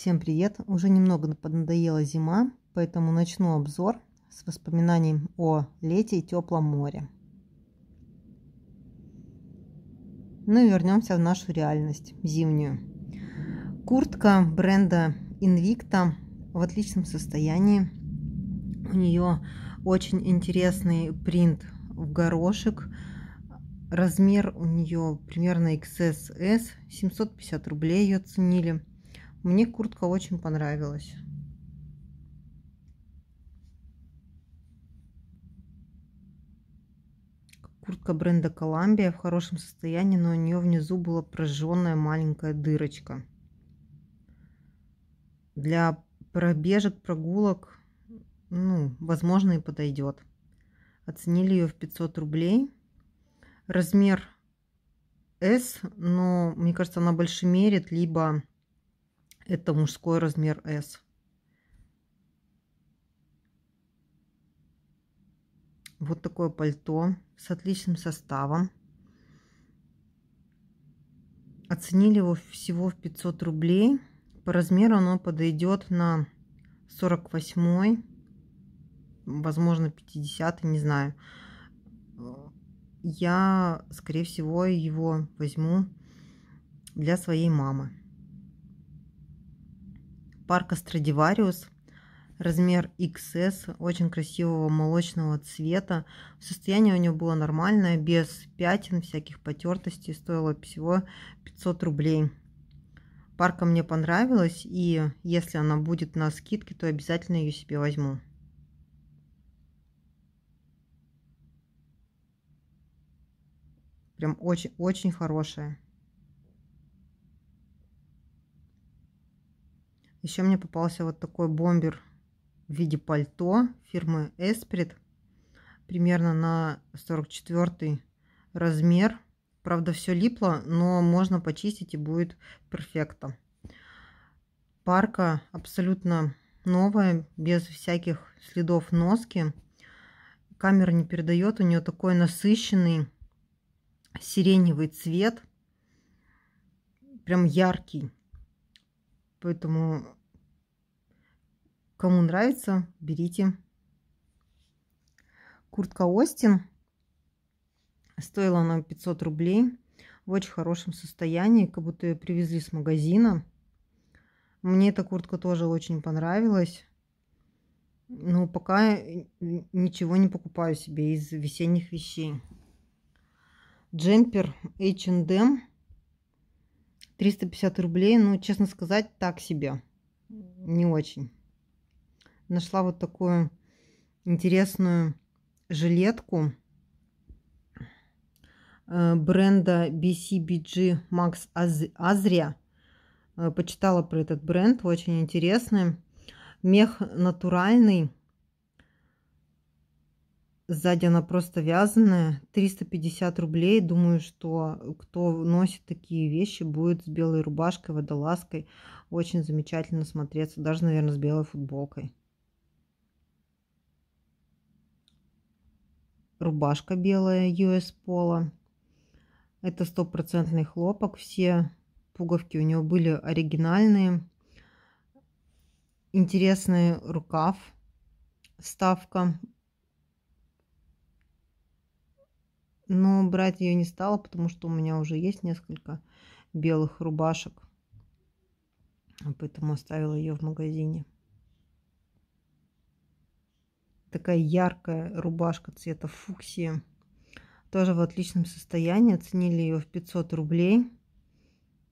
Всем привет! Уже немного поднадоела зима, поэтому начну обзор с воспоминанием о лете и теплом море. Ну и вернемся в нашу реальность зимнюю. Куртка бренда Invicta в отличном состоянии. У нее очень интересный принт в горошек. Размер у нее примерно XS, 750 рублей ее ценили. Мне куртка очень понравилась. Куртка бренда Columbia в хорошем состоянии, но у нее внизу была прожженная маленькая дырочка. Для пробежек, прогулок, ну, возможно, и подойдет. Оценили ее в 500 рублей. Размер S, но мне кажется, она больше мерит, либо это мужской размер S. Вот такое пальто с отличным составом. Оценили его всего в 500 рублей. По размеру оно подойдет на 48, возможно 50, не знаю. Я, скорее всего, его возьму для своей мамы парка Страдивариус, размер XS, очень красивого молочного цвета. Состояние у него было нормальное, без пятен, всяких потертостей, стоило всего 500 рублей. Парка мне понравилась, и если она будет на скидке, то обязательно ее себе возьму. Прям очень-очень хорошая. Еще мне попался вот такой бомбер в виде пальто фирмы Esprit. Примерно на 44 размер. Правда, все липло, но можно почистить и будет перфекто. Парка абсолютно новая, без всяких следов носки. Камера не передает, у нее такой насыщенный сиреневый цвет, прям яркий. Поэтому Кому нравится, берите. Куртка Остин. Стоила она 500 рублей. В очень хорошем состоянии, как будто ее привезли с магазина. Мне эта куртка тоже очень понравилась. Но пока э, ничего не покупаю себе из весенних вещей. Джемпер H&M. 350 рублей. Ну, честно сказать, так себе. Не очень нашла вот такую интересную жилетку э, бренда BCBG Max Azria. Э, почитала про этот бренд, очень интересный. Мех натуральный. Сзади она просто вязаная. 350 рублей. Думаю, что кто носит такие вещи, будет с белой рубашкой, водолазкой. Очень замечательно смотреться. Даже, наверное, с белой футболкой. рубашка белая US пола. Это стопроцентный хлопок. Все пуговки у него были оригинальные. Интересный рукав, ставка. Но брать ее не стала, потому что у меня уже есть несколько белых рубашек. Поэтому оставила ее в магазине. Такая яркая рубашка цвета фуксия. Тоже в отличном состоянии. Оценили ее в 500 рублей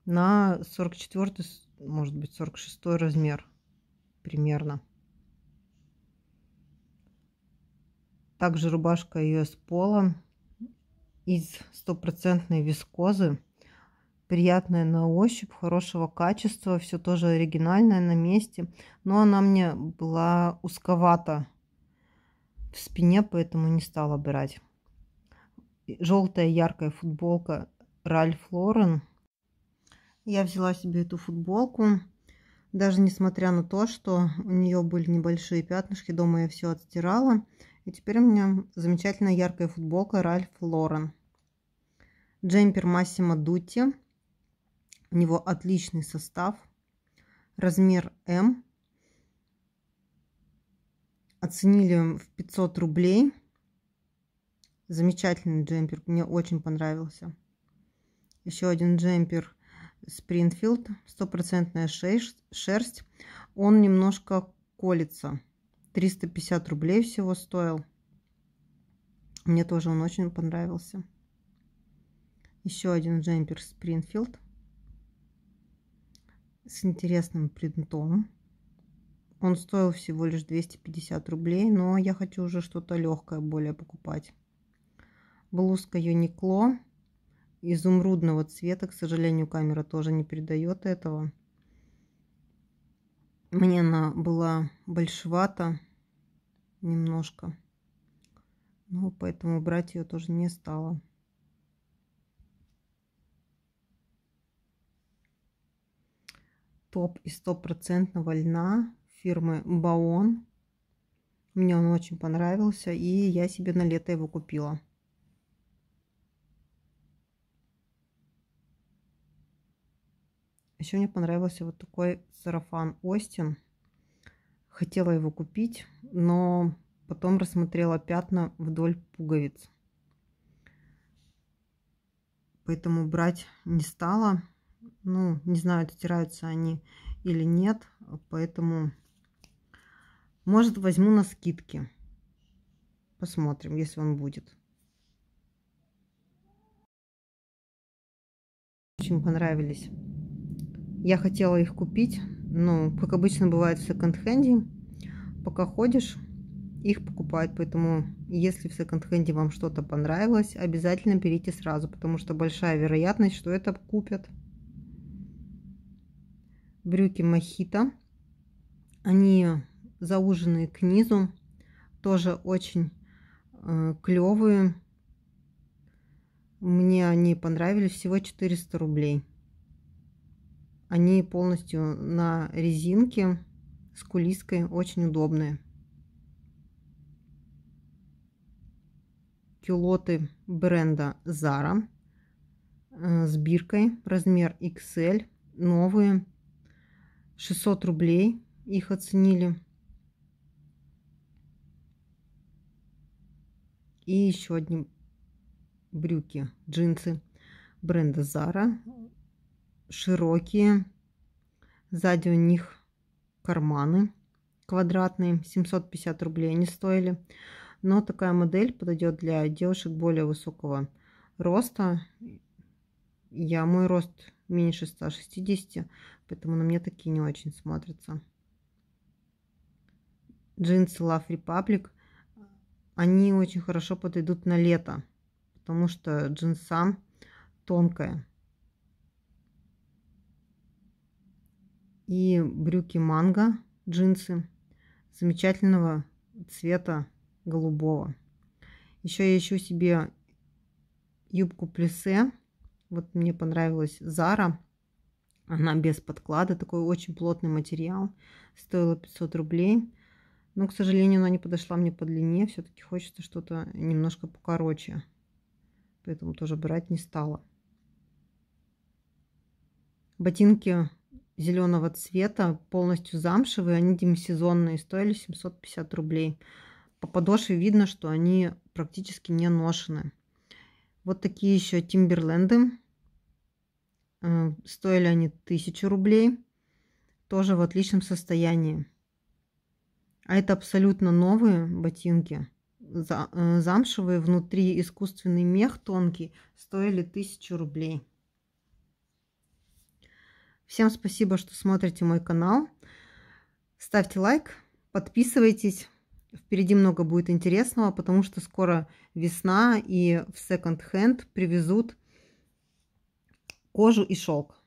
на 44, может быть, 46 размер примерно. Также рубашка ее с пола из стопроцентной вискозы. Приятная на ощупь, хорошего качества, все тоже оригинальное на месте. Но она мне была узковата в спине, поэтому не стала брать. Желтая яркая футболка Ральф Лорен. Я взяла себе эту футболку. Даже несмотря на то, что у нее были небольшие пятнышки, дома я все отстирала. И теперь у меня замечательная яркая футболка Ральф Лорен. Джемпер Массимо Дутти. У него отличный состав. Размер М оценили в 500 рублей. Замечательный джемпер, мне очень понравился. Еще один джемпер Спрингфилд, стопроцентная шерсть. Он немножко колется. 350 рублей всего стоил. Мне тоже он очень понравился. Еще один джемпер Спрингфилд с интересным принтом. Он стоил всего лишь 250 рублей, но я хочу уже что-то легкое более покупать. Блузка Юникло изумрудного цвета. К сожалению, камера тоже не передает этого. Мне она была большевата немножко. Ну, поэтому брать ее тоже не стала. Топ из стопроцентного льна фирмы Баон. Мне он очень понравился, и я себе на лето его купила. Еще мне понравился вот такой сарафан Остин. Хотела его купить, но потом рассмотрела пятна вдоль пуговиц. Поэтому брать не стала. Ну, не знаю, оттираются они или нет, поэтому может, возьму на скидке. Посмотрим, если он будет. Очень понравились. Я хотела их купить, но, как обычно бывает в секонд-хенде, пока ходишь, их покупают. Поэтому, если в секонд-хенде вам что-то понравилось, обязательно берите сразу, потому что большая вероятность, что это купят. Брюки Мохито. Они зауженные к низу, тоже очень э, клевые. Мне они понравились, всего 400 рублей. Они полностью на резинке с кулиской, очень удобные. Кюлоты бренда Zara э, с биркой, размер XL, новые, 600 рублей их оценили. И еще одни брюки, джинсы бренда Zara. Широкие. Сзади у них карманы квадратные. 750 рублей они стоили. Но такая модель подойдет для девушек более высокого роста. Я мой рост меньше 160, поэтому на мне такие не очень смотрятся. Джинсы Love Republic они очень хорошо подойдут на лето, потому что джинса тонкая. И брюки манго, джинсы замечательного цвета голубого. Еще я ищу себе юбку плесе. Вот мне понравилась Зара. Она без подклада, такой очень плотный материал. Стоила 500 рублей. Но, к сожалению, она не подошла мне по длине. Все-таки хочется что-то немножко покороче. Поэтому тоже брать не стала. Ботинки зеленого цвета, полностью замшевые. Они демисезонные, стоили 750 рублей. По подошве видно, что они практически не ношены. Вот такие еще Тимберленды. Э, стоили они 1000 рублей. Тоже в отличном состоянии. А это абсолютно новые ботинки. Э, замшевые, внутри искусственный мех тонкий, стоили тысячу рублей. Всем спасибо, что смотрите мой канал. Ставьте лайк, подписывайтесь. Впереди много будет интересного, потому что скоро весна и в секонд-хенд привезут кожу и шелк.